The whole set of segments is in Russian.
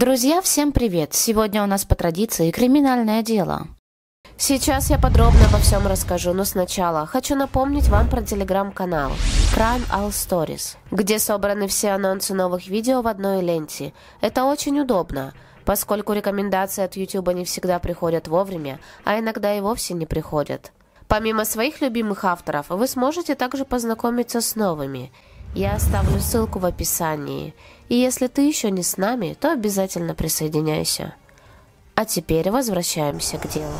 Друзья, всем привет! Сегодня у нас по традиции криминальное дело. Сейчас я подробно обо всем расскажу, но сначала хочу напомнить вам про телеграм-канал Crime All Stories, где собраны все анонсы новых видео в одной ленте. Это очень удобно, поскольку рекомендации от YouTube не всегда приходят вовремя, а иногда и вовсе не приходят. Помимо своих любимых авторов, вы сможете также познакомиться с новыми. Я оставлю ссылку в описании – и если ты еще не с нами, то обязательно присоединяйся. А теперь возвращаемся к делу.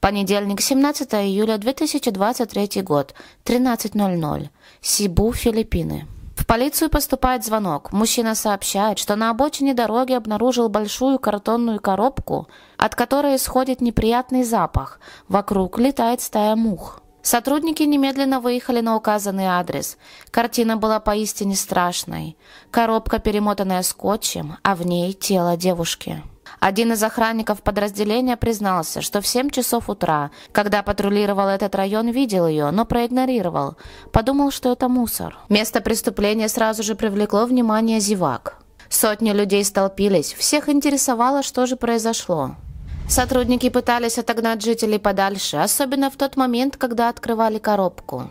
Понедельник, 17 июля 2023 год, 13.00. Сибу, Филиппины. В полицию поступает звонок. Мужчина сообщает, что на обочине дороги обнаружил большую картонную коробку, от которой исходит неприятный запах. Вокруг летает стая мух. Сотрудники немедленно выехали на указанный адрес. Картина была поистине страшной. Коробка, перемотанная скотчем, а в ней тело девушки. Один из охранников подразделения признался, что в 7 часов утра, когда патрулировал этот район, видел ее, но проигнорировал. Подумал, что это мусор. Место преступления сразу же привлекло внимание зевак. Сотни людей столпились, всех интересовало, что же произошло. Сотрудники пытались отогнать жителей подальше, особенно в тот момент, когда открывали коробку.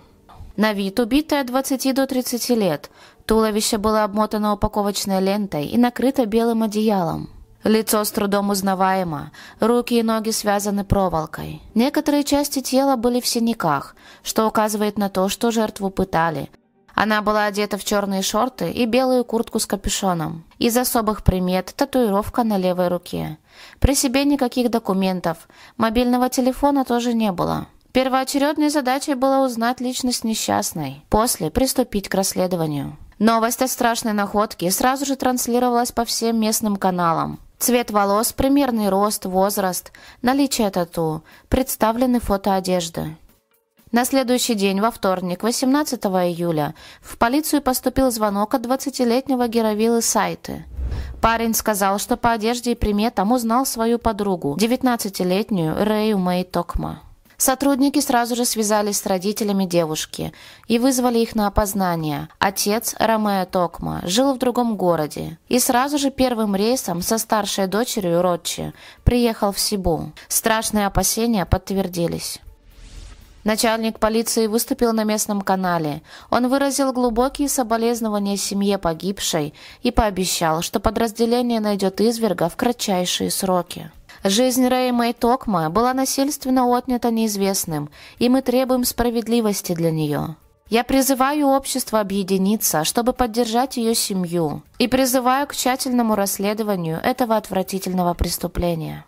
На вид убитая от 20 до 30 лет. Туловище было обмотано упаковочной лентой и накрыто белым одеялом. Лицо с трудом узнаваемо, руки и ноги связаны проволокой. Некоторые части тела были в синяках, что указывает на то, что жертву пытали – она была одета в черные шорты и белую куртку с капюшоном. Из особых примет – татуировка на левой руке. При себе никаких документов, мобильного телефона тоже не было. Первоочередной задачей было узнать личность несчастной, после приступить к расследованию. Новость о страшной находке сразу же транслировалась по всем местным каналам. Цвет волос, примерный рост, возраст, наличие тату, представлены фото одежды. На следующий день, во вторник, 18 июля, в полицию поступил звонок от 20-летнего Геравилы Сайты. Парень сказал, что по одежде и приметам узнал свою подругу, 19-летнюю Рэю Мэй Токма. Сотрудники сразу же связались с родителями девушки и вызвали их на опознание. Отец Ромео Токма жил в другом городе и сразу же первым рейсом со старшей дочерью Ротчи приехал в Сибу. Страшные опасения подтвердились. Начальник полиции выступил на местном канале. Он выразил глубокие соболезнования семье погибшей и пообещал, что подразделение найдет изверга в кратчайшие сроки. Жизнь Реймой Токма была насильственно отнята неизвестным, и мы требуем справедливости для нее. Я призываю общество объединиться, чтобы поддержать ее семью, и призываю к тщательному расследованию этого отвратительного преступления.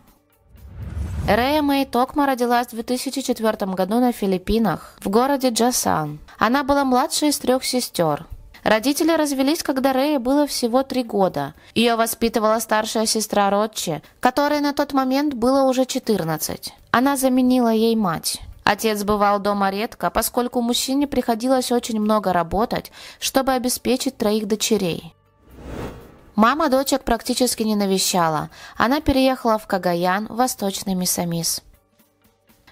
Рея Мэй Токма родилась в 2004 году на Филиппинах, в городе Джасан. Она была младшей из трех сестер. Родители развелись, когда Рее было всего три года. Ее воспитывала старшая сестра Ротчи, которой на тот момент было уже 14. Она заменила ей мать. Отец бывал дома редко, поскольку мужчине приходилось очень много работать, чтобы обеспечить троих дочерей. Мама дочек практически не навещала. Она переехала в Кагаян, восточный Мисамис.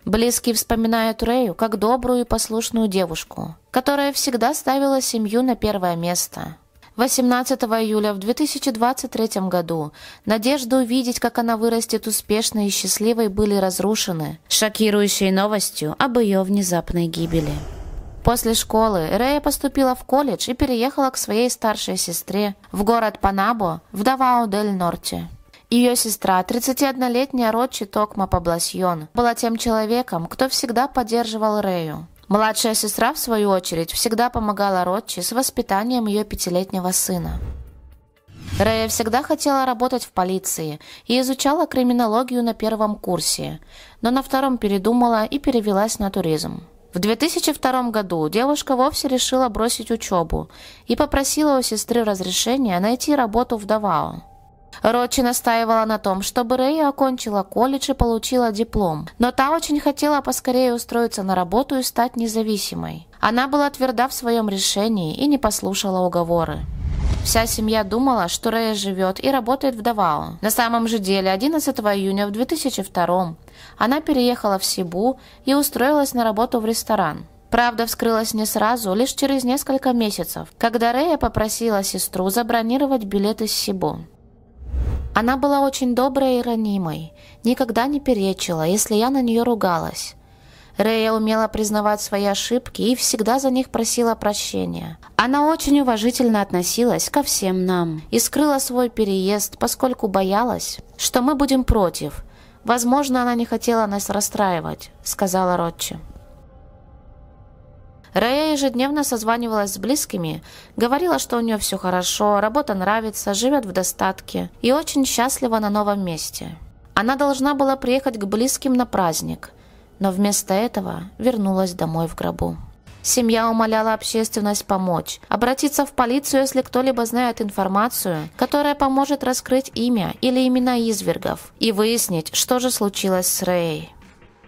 Близкие вспоминают Рэю как добрую и послушную девушку, которая всегда ставила семью на первое место. 18 июля в 2023 году надежды увидеть, как она вырастет успешной и счастливой, были разрушены шокирующей новостью об ее внезапной гибели. После школы Рея поступила в колледж и переехала к своей старшей сестре в город Панабо в Давао-дель-Норте. Ее сестра, 31-летняя Рочи Токма Пабласьон, была тем человеком, кто всегда поддерживал Рэю. Младшая сестра, в свою очередь, всегда помогала Рочи с воспитанием ее пятилетнего сына. Рэя всегда хотела работать в полиции и изучала криминологию на первом курсе, но на втором передумала и перевелась на туризм. В 2002 году девушка вовсе решила бросить учебу и попросила у сестры разрешения найти работу в Давао. Рочи настаивала на том, чтобы Рэй окончила колледж и получила диплом, но та очень хотела поскорее устроиться на работу и стать независимой. Она была тверда в своем решении и не послушала уговоры. Вся семья думала, что Рея живет и работает в Давао. На самом же деле, 11 июня в 2002 она переехала в Сибу и устроилась на работу в ресторан. Правда, вскрылась не сразу, лишь через несколько месяцев, когда Рея попросила сестру забронировать билеты из Сибу. Она была очень добрая и ранимой, никогда не перечила, если я на нее ругалась. Рея умела признавать свои ошибки и всегда за них просила прощения. Она очень уважительно относилась ко всем нам и скрыла свой переезд, поскольку боялась, что мы будем против. Возможно, она не хотела нас расстраивать, сказала Ротчи. Рая ежедневно созванивалась с близкими, говорила, что у нее все хорошо, работа нравится, живет в достатке и очень счастлива на новом месте. Она должна была приехать к близким на праздник – но вместо этого вернулась домой в гробу. Семья умоляла общественность помочь, обратиться в полицию, если кто-либо знает информацию, которая поможет раскрыть имя или имена извергов, и выяснить, что же случилось с Рэй.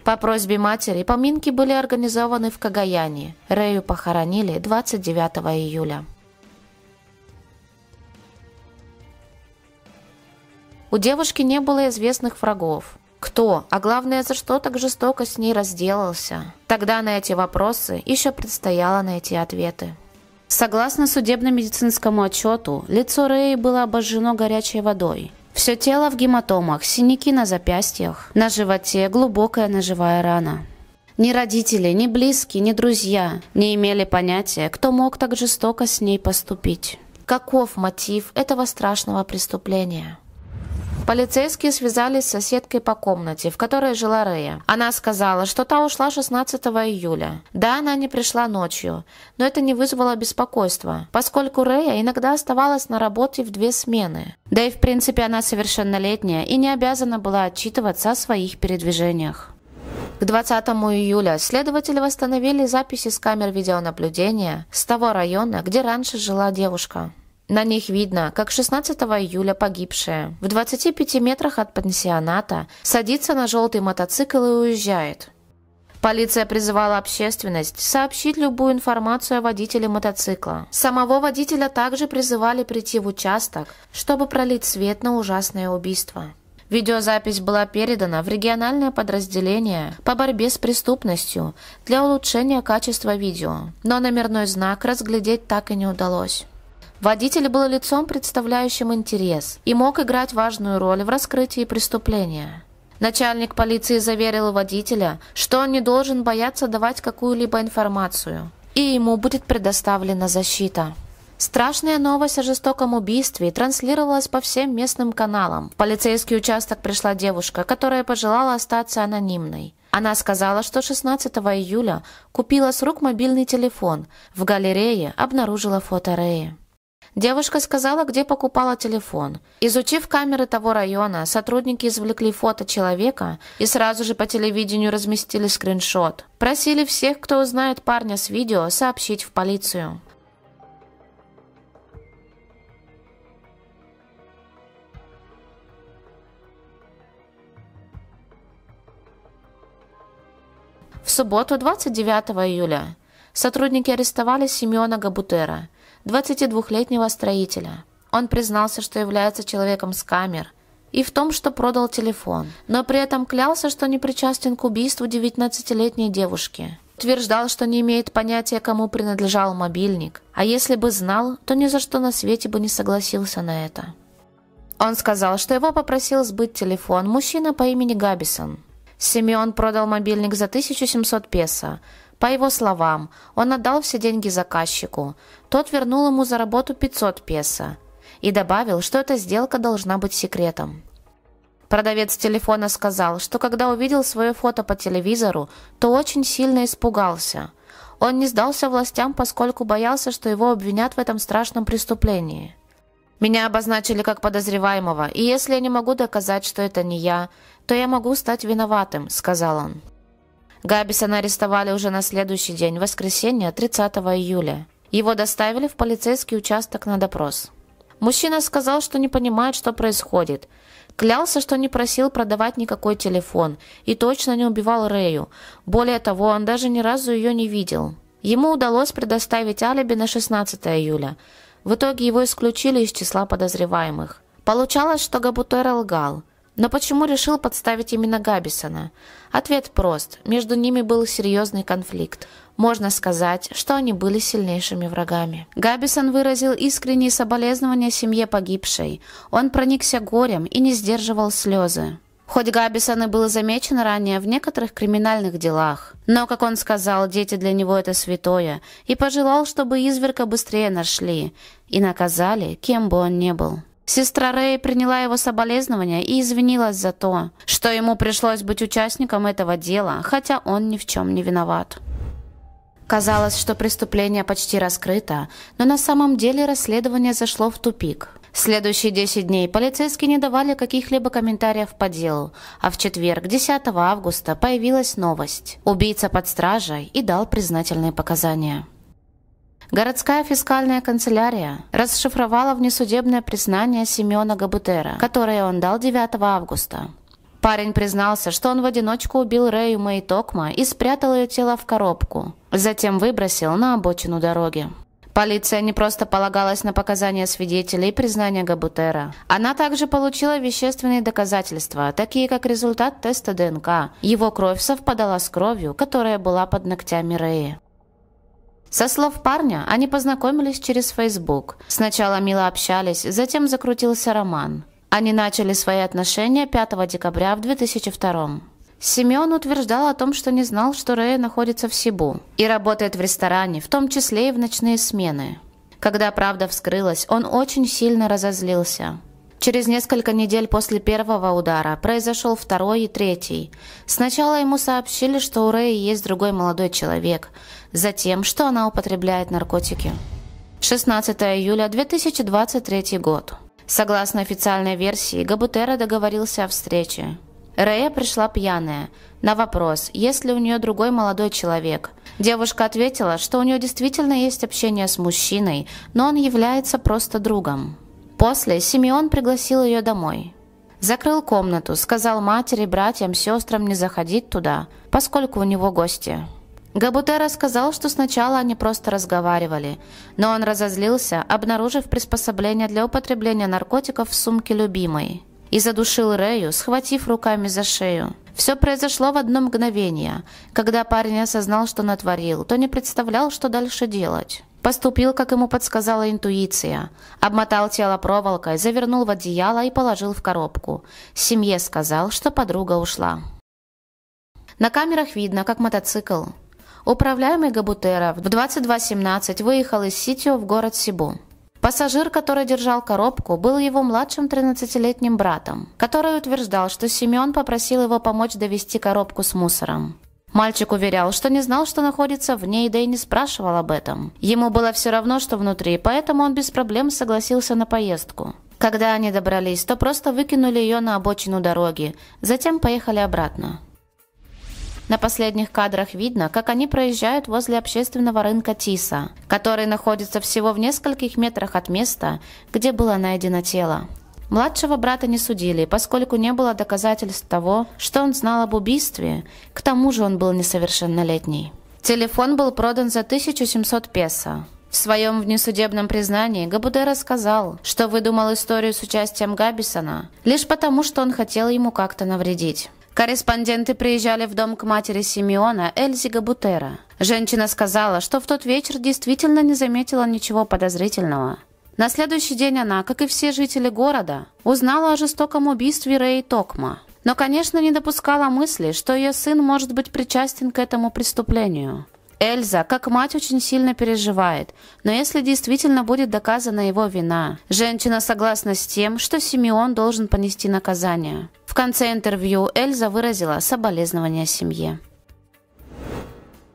По просьбе матери поминки были организованы в Кагаяне. Рэю похоронили 29 июля. У девушки не было известных врагов кто, а главное, за что так жестоко с ней разделался. Тогда на эти вопросы еще предстояло найти ответы. Согласно судебно-медицинскому отчету, лицо Рэи было обожжено горячей водой. Все тело в гематомах, синяки на запястьях, на животе глубокая ножевая рана. Ни родители, ни близкие, ни друзья не имели понятия, кто мог так жестоко с ней поступить. Каков мотив этого страшного преступления? Полицейские связались с соседкой по комнате, в которой жила Рея. Она сказала, что та ушла 16 июля. Да, она не пришла ночью, но это не вызвало беспокойства, поскольку Рея иногда оставалась на работе в две смены. Да и в принципе она совершеннолетняя и не обязана была отчитываться о своих передвижениях. К 20 июля следователи восстановили записи с камер видеонаблюдения с того района, где раньше жила девушка. На них видно, как 16 июля погибшая в 25 метрах от пансионата садится на желтый мотоцикл и уезжает. Полиция призывала общественность сообщить любую информацию о водителе мотоцикла. Самого водителя также призывали прийти в участок, чтобы пролить свет на ужасное убийство. Видеозапись была передана в региональное подразделение по борьбе с преступностью для улучшения качества видео, но номерной знак разглядеть так и не удалось. Водитель был лицом, представляющим интерес, и мог играть важную роль в раскрытии преступления. Начальник полиции заверил водителя, что он не должен бояться давать какую-либо информацию, и ему будет предоставлена защита. Страшная новость о жестоком убийстве транслировалась по всем местным каналам. В полицейский участок пришла девушка, которая пожелала остаться анонимной. Она сказала, что 16 июля купила с рук мобильный телефон. В галерее обнаружила фото Реи. Девушка сказала, где покупала телефон. Изучив камеры того района, сотрудники извлекли фото человека и сразу же по телевидению разместили скриншот. Просили всех, кто узнает парня с видео, сообщить в полицию. В субботу 29 июля сотрудники арестовали Семена Габутера – 22-летнего строителя. Он признался, что является человеком с камер, и в том, что продал телефон, но при этом клялся, что не причастен к убийству 19-летней девушки. Утверждал, что не имеет понятия, кому принадлежал мобильник, а если бы знал, то ни за что на свете бы не согласился на это. Он сказал, что его попросил сбыть телефон мужчина по имени Габисон. Семен продал мобильник за 1700 песо, по его словам, он отдал все деньги заказчику. Тот вернул ему за работу 500 песо и добавил, что эта сделка должна быть секретом. Продавец телефона сказал, что когда увидел свое фото по телевизору, то очень сильно испугался. Он не сдался властям, поскольку боялся, что его обвинят в этом страшном преступлении. «Меня обозначили как подозреваемого, и если я не могу доказать, что это не я, то я могу стать виноватым», — сказал он. Габисона арестовали уже на следующий день, воскресенье, 30 июля. Его доставили в полицейский участок на допрос. Мужчина сказал, что не понимает, что происходит. Клялся, что не просил продавать никакой телефон и точно не убивал Рэю. Более того, он даже ни разу ее не видел. Ему удалось предоставить алиби на 16 июля. В итоге его исключили из числа подозреваемых. Получалось, что Габутера лгал. Но почему решил подставить именно Габисона? Ответ прост. Между ними был серьезный конфликт. Можно сказать, что они были сильнейшими врагами. Габисон выразил искренние соболезнования семье погибшей. Он проникся горем и не сдерживал слезы. Хоть Габисон и был замечен ранее в некоторых криминальных делах, но, как он сказал, дети для него это святое, и пожелал, чтобы изверка быстрее нашли и наказали, кем бы он ни был. Сестра Рэй приняла его соболезнования и извинилась за то, что ему пришлось быть участником этого дела, хотя он ни в чем не виноват. Казалось, что преступление почти раскрыто, но на самом деле расследование зашло в тупик. Следующие 10 дней полицейские не давали каких-либо комментариев по делу, а в четверг, 10 августа, появилась новость. Убийца под стражей и дал признательные показания. Городская фискальная канцелярия расшифровала внесудебное признание Семена Габутера, которое он дал 9 августа. Парень признался, что он в одиночку убил Рэю Мэй Токма и спрятал ее тело в коробку. Затем выбросил на обочину дороги. Полиция не просто полагалась на показания свидетелей и признания Габутера. Она также получила вещественные доказательства, такие как результат теста ДНК. Его кровь совпадала с кровью, которая была под ногтями Рэи. Со слов парня, они познакомились через Facebook. Сначала мило общались, затем закрутился роман. Они начали свои отношения 5 декабря в 2002 Семен утверждал о том, что не знал, что Рэя находится в Сибу и работает в ресторане, в том числе и в ночные смены. Когда правда вскрылась, он очень сильно разозлился. Через несколько недель после первого удара произошел второй и третий. Сначала ему сообщили, что у Рэи есть другой молодой человек, затем, что она употребляет наркотики. 16 июля 2023 год. Согласно официальной версии, Габутера договорился о встрече. Рея пришла пьяная. На вопрос, есть ли у нее другой молодой человек, девушка ответила, что у нее действительно есть общение с мужчиной, но он является просто другом. После Симеон пригласил ее домой. Закрыл комнату, сказал матери, братьям, сестрам не заходить туда, поскольку у него гости. Габутера сказал, что сначала они просто разговаривали, но он разозлился, обнаружив приспособление для употребления наркотиков в сумке любимой. И задушил Рею, схватив руками за шею. Все произошло в одно мгновение. Когда парень осознал, что натворил, то не представлял, что дальше делать. Поступил, как ему подсказала интуиция. Обмотал тело проволокой, завернул в одеяло и положил в коробку. Семье сказал, что подруга ушла. На камерах видно, как мотоцикл. Управляемый Габутера в 22.17 выехал из Ситио в город Сибу. Пассажир, который держал коробку, был его младшим 13-летним братом, который утверждал, что Семен попросил его помочь довести коробку с мусором. Мальчик уверял, что не знал, что находится в ней, да и не спрашивал об этом. Ему было все равно, что внутри, поэтому он без проблем согласился на поездку. Когда они добрались, то просто выкинули ее на обочину дороги, затем поехали обратно. На последних кадрах видно, как они проезжают возле общественного рынка Тиса, который находится всего в нескольких метрах от места, где было найдено тело. Младшего брата не судили, поскольку не было доказательств того, что он знал об убийстве, к тому же он был несовершеннолетний. Телефон был продан за 1700 песо. В своем внесудебном признании Габудера рассказал, что выдумал историю с участием Габисона лишь потому, что он хотел ему как-то навредить. Корреспонденты приезжали в дом к матери Симеона Эльзи Габутера. Женщина сказала, что в тот вечер действительно не заметила ничего подозрительного. На следующий день она, как и все жители города, узнала о жестоком убийстве Рэй Токма, но, конечно, не допускала мысли, что ее сын может быть причастен к этому преступлению. Эльза, как мать, очень сильно переживает, но если действительно будет доказана его вина, женщина согласна с тем, что Симеон должен понести наказание. В конце интервью Эльза выразила соболезнования семье.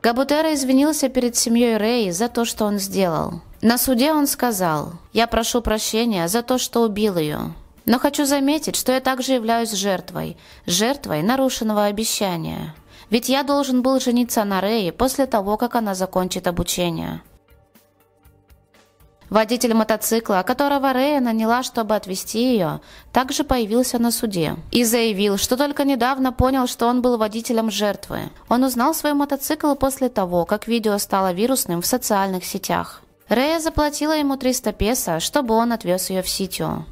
Габутера извинился перед семьей Рэй за то, что он сделал. На суде он сказал, «Я прошу прощения за то, что убил ее, но хочу заметить, что я также являюсь жертвой, жертвой нарушенного обещания. Ведь я должен был жениться на Рее после того, как она закончит обучение». Водитель мотоцикла, которого Рея наняла, чтобы отвезти ее, также появился на суде и заявил, что только недавно понял, что он был водителем жертвы. Он узнал свой мотоцикл после того, как видео стало вирусным в социальных сетях. Рея заплатила ему 300 песо, чтобы он отвез ее в Ситио.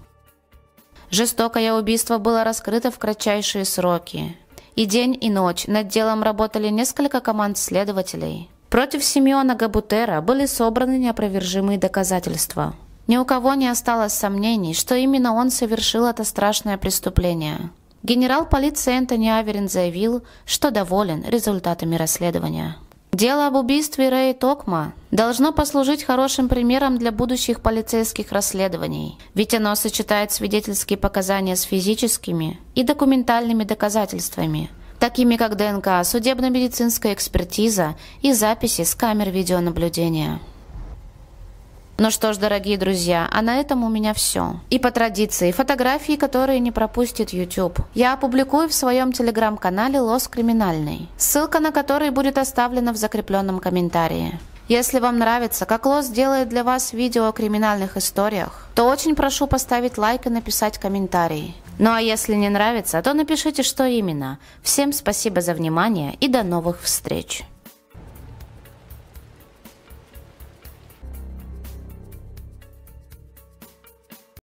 Жестокое убийство было раскрыто в кратчайшие сроки. И день, и ночь над делом работали несколько команд следователей. Против Симеона Габутера были собраны неопровержимые доказательства. Ни у кого не осталось сомнений, что именно он совершил это страшное преступление. Генерал полиции Энтони Аверин заявил, что доволен результатами расследования. Дело об убийстве Рэя Токма должно послужить хорошим примером для будущих полицейских расследований, ведь оно сочетает свидетельские показания с физическими и документальными доказательствами, такими как ДНК, судебно-медицинская экспертиза и записи с камер видеонаблюдения. Ну что ж, дорогие друзья, а на этом у меня все. И по традиции, фотографии, которые не пропустит YouTube, я опубликую в своем телеграм-канале «Лос Криминальный», ссылка на который будет оставлена в закрепленном комментарии. Если вам нравится, как Лос делает для вас видео о криминальных историях, то очень прошу поставить лайк и написать комментарий. Ну а если не нравится, то напишите, что именно. Всем спасибо за внимание и до новых встреч!